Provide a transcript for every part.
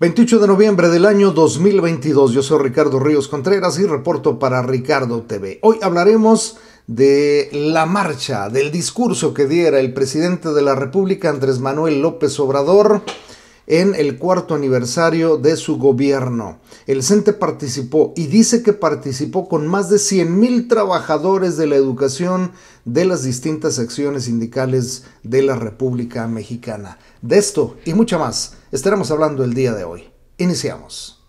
28 de noviembre del año 2022. Yo soy Ricardo Ríos Contreras y reporto para Ricardo TV. Hoy hablaremos de la marcha, del discurso que diera el presidente de la República, Andrés Manuel López Obrador, en el cuarto aniversario de su gobierno. El CENTE participó y dice que participó con más de 100.000 trabajadores de la educación de las distintas secciones sindicales de la República Mexicana. De esto y mucha más estaremos hablando el día de hoy. Iniciamos.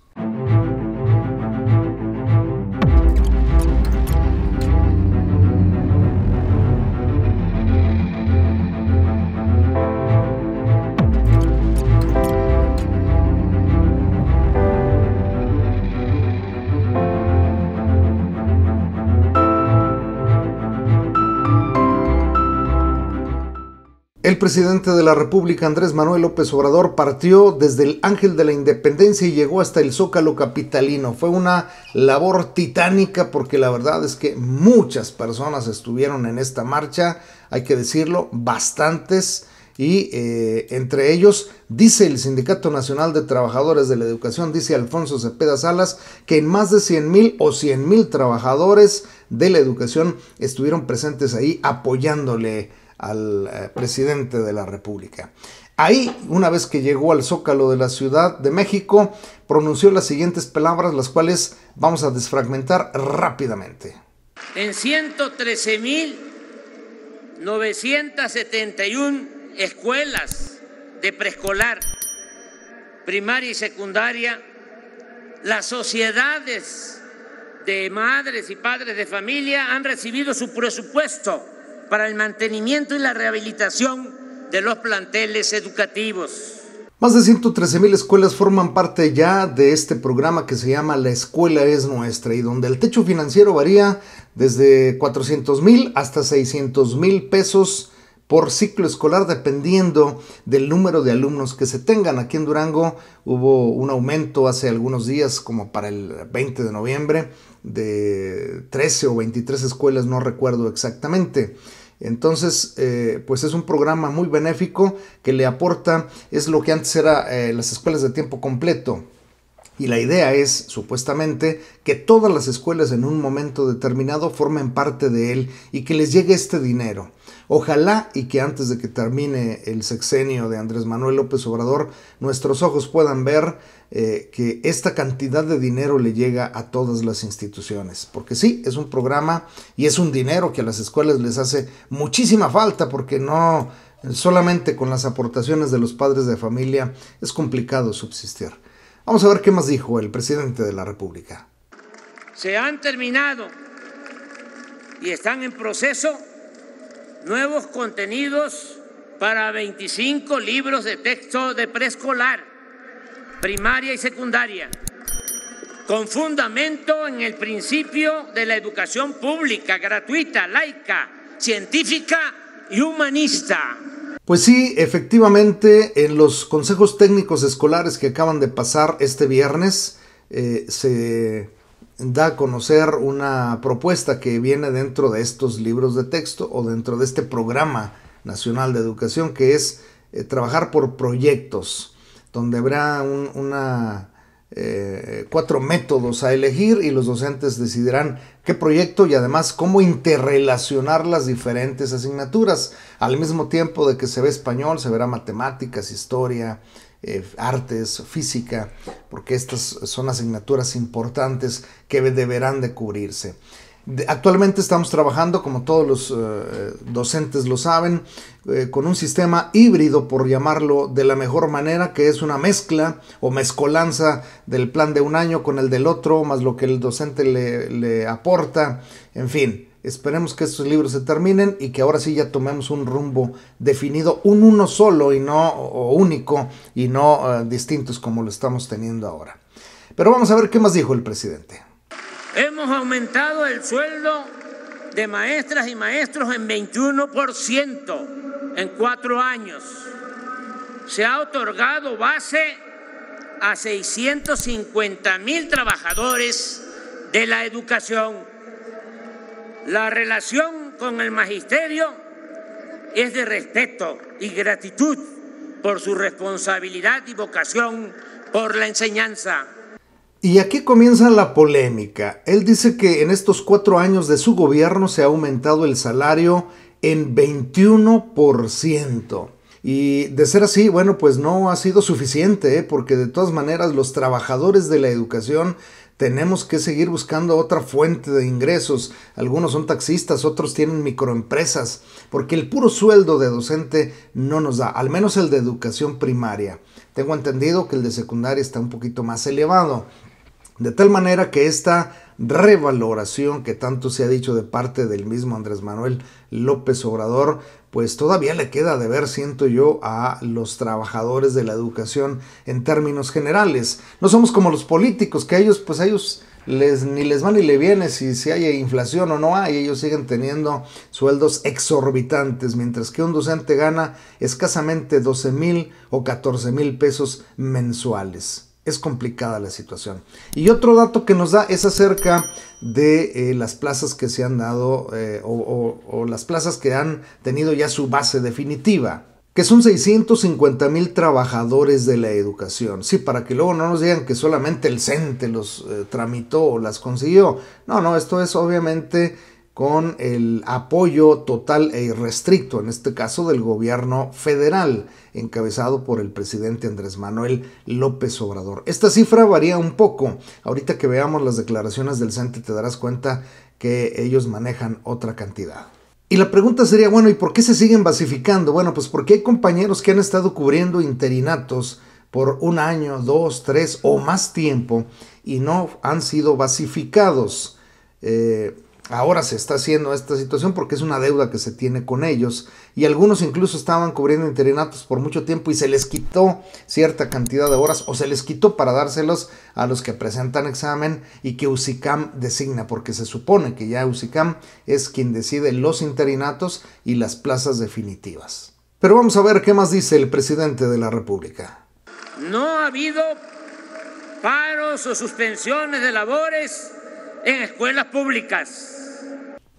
El presidente de la República, Andrés Manuel López Obrador, partió desde el Ángel de la Independencia y llegó hasta el Zócalo Capitalino. Fue una labor titánica porque la verdad es que muchas personas estuvieron en esta marcha, hay que decirlo, bastantes. Y eh, entre ellos, dice el Sindicato Nacional de Trabajadores de la Educación, dice Alfonso Cepeda Salas, que en más de 100 mil o 100 mil trabajadores de la educación estuvieron presentes ahí apoyándole al eh, presidente de la República. Ahí, una vez que llegó al zócalo de la Ciudad de México, pronunció las siguientes palabras, las cuales vamos a desfragmentar rápidamente. En 113.971 escuelas de preescolar, primaria y secundaria, las sociedades de madres y padres de familia han recibido su presupuesto para el mantenimiento y la rehabilitación de los planteles educativos. Más de 113 mil escuelas forman parte ya de este programa que se llama La Escuela es Nuestra y donde el techo financiero varía desde 400 mil hasta 600 mil pesos por ciclo escolar dependiendo del número de alumnos que se tengan. Aquí en Durango hubo un aumento hace algunos días como para el 20 de noviembre de 13 o 23 escuelas, no recuerdo exactamente. Entonces, eh, pues es un programa muy benéfico que le aporta, es lo que antes era eh, las escuelas de tiempo completo y la idea es, supuestamente, que todas las escuelas en un momento determinado formen parte de él y que les llegue este dinero. Ojalá y que antes de que termine el sexenio de Andrés Manuel López Obrador, nuestros ojos puedan ver eh, que esta cantidad de dinero le llega a todas las instituciones. Porque sí, es un programa y es un dinero que a las escuelas les hace muchísima falta porque no solamente con las aportaciones de los padres de familia es complicado subsistir. Vamos a ver qué más dijo el presidente de la República. Se han terminado y están en proceso nuevos contenidos para 25 libros de texto de preescolar, primaria y secundaria, con fundamento en el principio de la educación pública, gratuita, laica, científica y humanista. Pues sí, efectivamente, en los consejos técnicos escolares que acaban de pasar este viernes, eh, se da a conocer una propuesta que viene dentro de estos libros de texto o dentro de este programa nacional de educación que es eh, trabajar por proyectos, donde habrá una eh, cuatro métodos a elegir y los docentes decidirán qué proyecto y además cómo interrelacionar las diferentes asignaturas. Al mismo tiempo de que se ve español, se verá matemáticas, historia, eh, artes, física, porque estas son asignaturas importantes que deberán de cubrirse. Actualmente estamos trabajando, como todos los eh, docentes lo saben, eh, con un sistema híbrido, por llamarlo de la mejor manera, que es una mezcla o mezcolanza del plan de un año con el del otro, más lo que el docente le, aporta, en fin. Esperemos que estos libros se terminen y que ahora sí ya tomemos un rumbo definido, un uno solo y no único y no eh, distintos como lo estamos teniendo ahora. Pero vamos a ver qué más dijo el presidente. Hemos aumentado el sueldo de maestras y maestros en 21% en cuatro años. Se ha otorgado base a 650 mil trabajadores de la educación. La relación con el magisterio es de respeto y gratitud por su responsabilidad y vocación por la enseñanza. Y aquí comienza la polémica. Él dice que en estos cuatro años de su gobierno se ha aumentado el salario en 21%. Y de ser así, bueno, pues no ha sido suficiente, ¿eh? porque de todas maneras los trabajadores de la educación tenemos que seguir buscando otra fuente de ingresos. Algunos son taxistas, otros tienen microempresas, porque el puro sueldo de docente no nos da, al menos el de educación primaria. Tengo entendido que el de secundaria está un poquito más elevado. De tal manera que esta revaloración que tanto se ha dicho de parte del mismo Andrés Manuel López Obrador, pues todavía le queda de ver, siento yo, a los trabajadores de la educación en términos generales. No somos como los políticos, que ellos, pues a ellos les, ni les va ni le viene si, si hay inflación o no hay, ellos siguen teniendo sueldos exorbitantes, mientras que un docente gana escasamente 12 mil o 14 mil pesos mensuales es complicada la situación. Y otro dato que nos da es acerca de eh, las plazas que se han dado eh, o, las plazas que han tenido ya su base definitiva, que son 650 mil trabajadores de la educación. Sí, para que luego no nos digan que solamente el CENTE los eh, tramitó o las consiguió. No, no, esto es obviamente con el apoyo total e irrestricto, en este caso del gobierno federal, encabezado por el presidente Andrés Manuel López Obrador. Esta cifra varía un poco. Ahorita que veamos las declaraciones del CENTE e, te darás cuenta que ellos manejan otra cantidad. Y la pregunta sería, bueno, ¿y por qué se siguen basificando? Bueno, pues porque hay compañeros que han estado cubriendo interinatos por un año, dos, tres o más tiempo y no han sido basificados. Eh, Ahora se está haciendo esta situación porque es una deuda que se tiene con ellos y algunos incluso estaban cubriendo interinatos por mucho tiempo y se les quitó cierta cantidad de horas o se les quitó para dárselos a los que presentan examen y que UCICAM designa porque se supone que ya UCICAM es quien decide los interinatos y las plazas definitivas. Pero vamos a ver qué más dice el presidente de la República. No ha habido paros o suspensiones de labores en escuelas públicas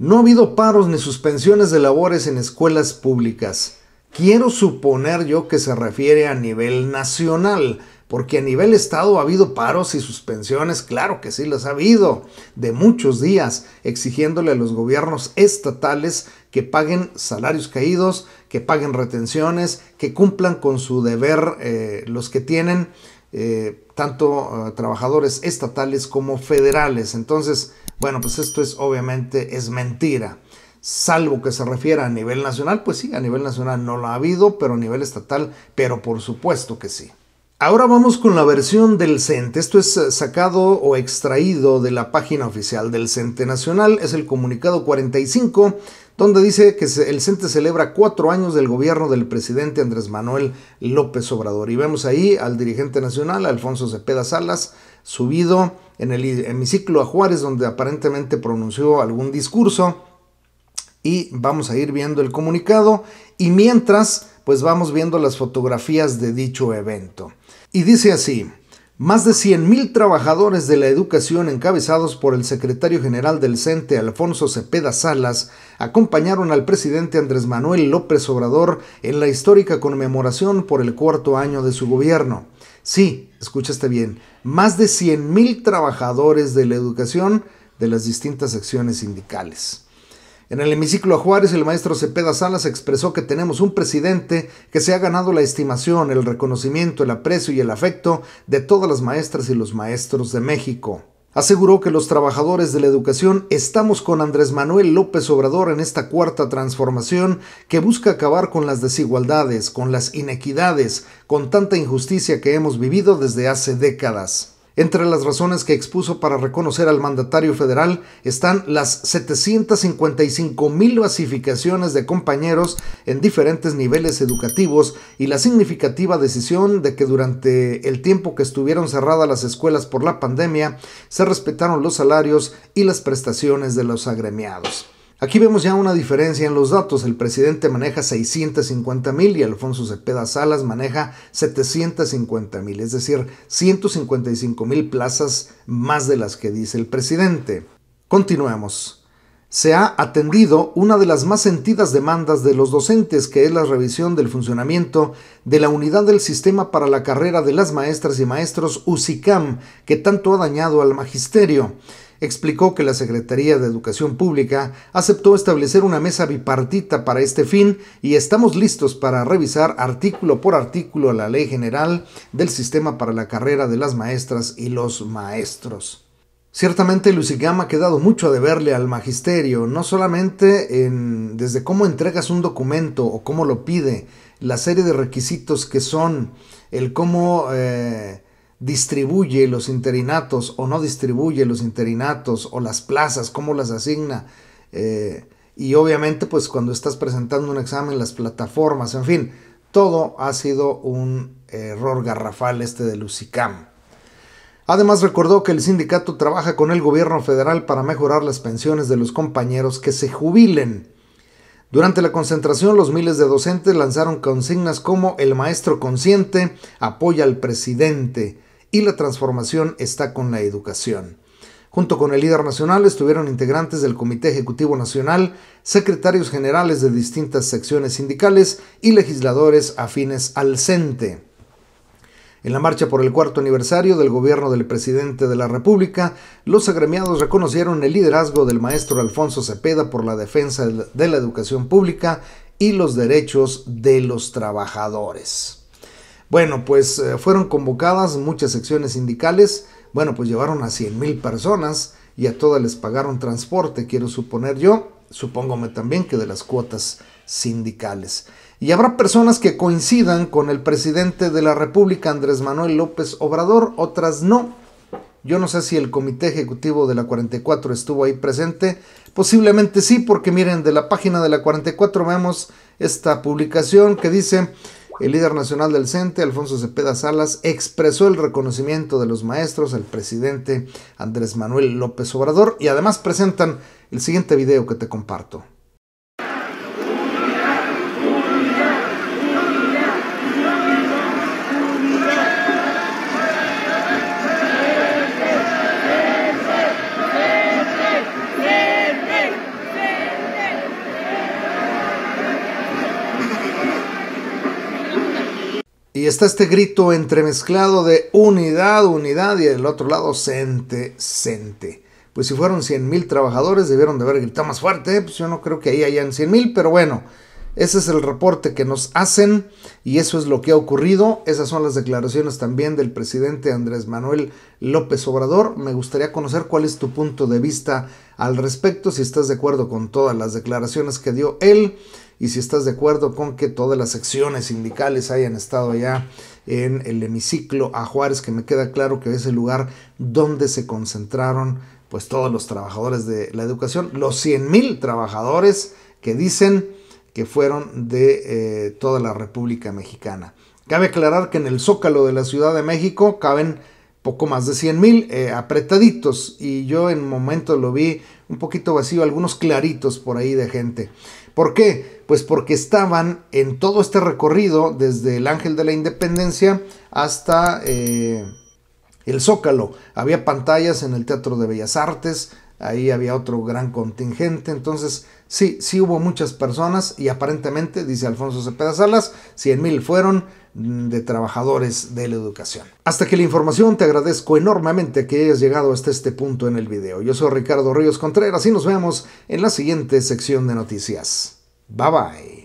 no ha habido paros ni suspensiones de labores en escuelas públicas. Quiero suponer yo que se refiere a nivel nacional, porque a nivel estado ha habido paros y suspensiones, claro que sí las ha habido, de muchos días, exigiéndole a los gobiernos estatales que paguen salarios caídos, que paguen retenciones, que cumplan con su deber eh, los que tienen eh, tanto ah, trabajadores estatales como federales. Entonces, bueno, pues esto es obviamente es mentira. Salvo que se refiera a nivel nacional, pues sí, a nivel nacional no lo ha habido, pero a nivel estatal, pero por supuesto que sí. Ahora vamos con la versión del CENTE. Esto es eh, sacado o extraído de la página oficial del CENTE Nacional. Es el comunicado 45, donde dice que el CENTE celebra cuatro años del gobierno del presidente Andrés Manuel López Obrador. Y vemos ahí al dirigente nacional, Alfonso Cepeda Salas, subido en el hemiciclo a Juárez, donde aparentemente pronunció algún discurso. Y vamos a ir viendo el comunicado y mientras, pues vamos viendo las fotografías de dicho evento. Y dice así, más de mil trabajadores de la educación encabezados por el secretario general del CENTE, Alfonso Cepeda Salas, acompañaron al presidente Andrés Manuel López Obrador en la histórica conmemoración por el cuarto año de su gobierno. Sí, escúchate bien, más de 100.000 trabajadores de la educación de las distintas secciones sindicales. En el hemiciclo a Juárez, el maestro Cepeda Salas expresó que tenemos un presidente que se ha ganado la estimación, el reconocimiento, el aprecio y el afecto de todas las maestras y los maestros de México. Aseguró que los trabajadores de la educación estamos con Andrés Manuel López Obrador en esta cuarta transformación que busca acabar con las desigualdades, con las inequidades, con tanta injusticia que hemos vivido desde hace décadas. Entre las razones que expuso para reconocer al mandatario federal están las 755 mil basificaciones de compañeros en diferentes niveles educativos y la significativa decisión de que durante el tiempo que estuvieron cerradas las escuelas por la pandemia se respetaron los salarios y las prestaciones de los agremiados. Aquí vemos ya una diferencia en los datos. El presidente maneja 650 mil y Alfonso Cepeda Salas maneja 750 mil, es decir, 155 mil plazas más de las que dice el presidente. Continuemos. Se ha atendido una de las más sentidas demandas de los docentes, que es la revisión del funcionamiento de la unidad del sistema para la carrera de las maestras y maestros UCICAM, que tanto ha dañado al magisterio explicó que la Secretaría de Educación Pública aceptó establecer una mesa bipartita para este fin y estamos listos para revisar artículo por artículo la ley general del sistema para la carrera de las maestras y los maestros. Ciertamente Lucigama ha quedado mucho a deberle al magisterio, no solamente en desde cómo entregas un documento o cómo lo pide, la serie de requisitos que son, el cómo eh, distribuye los interinatos o no distribuye los interinatos o las plazas, cómo las asigna. Eh, y obviamente pues cuando estás presentando un examen, las plataformas, en fin, todo ha sido un error garrafal este de Lucicam Además recordó que el sindicato trabaja con el gobierno federal para mejorar las pensiones de los compañeros que se jubilen. Durante la concentración, los miles de docentes lanzaron consignas como El maestro consciente apoya al presidente, y la transformación está con la educación. Junto con el líder nacional estuvieron integrantes del Comité Ejecutivo Nacional, secretarios generales de distintas secciones sindicales y legisladores afines al CENTE. E. En la marcha por el cuarto aniversario del gobierno del presidente de la República, los agremiados reconocieron el liderazgo del maestro Alfonso Cepeda por la defensa de la educación pública y los derechos de los trabajadores. Bueno, pues eh, fueron convocadas muchas secciones sindicales, bueno, pues llevaron a 100 mil personas y a todas les pagaron transporte, quiero suponer yo, supóngome también que de las cuotas sindicales. Y habrá personas que coincidan con el presidente de la República, Andrés Manuel López Obrador, otras no. Yo no sé si el comité ejecutivo de la 44 estuvo ahí presente. Posiblemente sí, porque miren, de la página de la 44 vemos esta publicación que dice, el líder nacional del CENTE, Alfonso Cepeda Salas, expresó el reconocimiento de los maestros al presidente Andrés Manuel López Obrador y además presentan el siguiente video que te comparto. Y está este grito entremezclado de unidad, unidad y del otro lado sente, sente. Pues si fueron 100 mil trabajadores debieron de haber gritado más fuerte, ¿eh? pues yo no creo que ahí hayan 100 mil, pero bueno, ese es el reporte que nos hacen y eso es lo que ha ocurrido. Esas son las declaraciones también del presidente Andrés Manuel López Obrador. Me gustaría conocer cuál es tu punto de vista al respecto, si estás de acuerdo con todas las declaraciones que dio él y si estás de acuerdo con que todas las secciones sindicales hayan estado allá en el hemiciclo a Juárez, que me queda claro que es el lugar donde se concentraron pues todos los trabajadores de la educación, los 100 mil trabajadores que dicen que fueron de eh, toda la República Mexicana. Cabe aclarar que en el zócalo de la Ciudad de México caben poco más de 100 mil eh, apretaditos y yo en momento lo vi un poquito vacío, algunos claritos por ahí de gente. ¿Por qué? Pues porque estaban en todo este recorrido desde el Ángel de la Independencia hasta eh, el Zócalo. Había pantallas en el Teatro de Bellas Artes, ahí había otro gran contingente, entonces sí, sí hubo muchas personas y aparentemente, dice Alfonso Cepeda Salas, 100 mil fueron de trabajadores de la educación. Hasta que la información te agradezco enormemente que hayas llegado hasta este punto en el video. Yo soy Ricardo Ríos Contreras y nos vemos en la siguiente sección de noticias. Bye bye.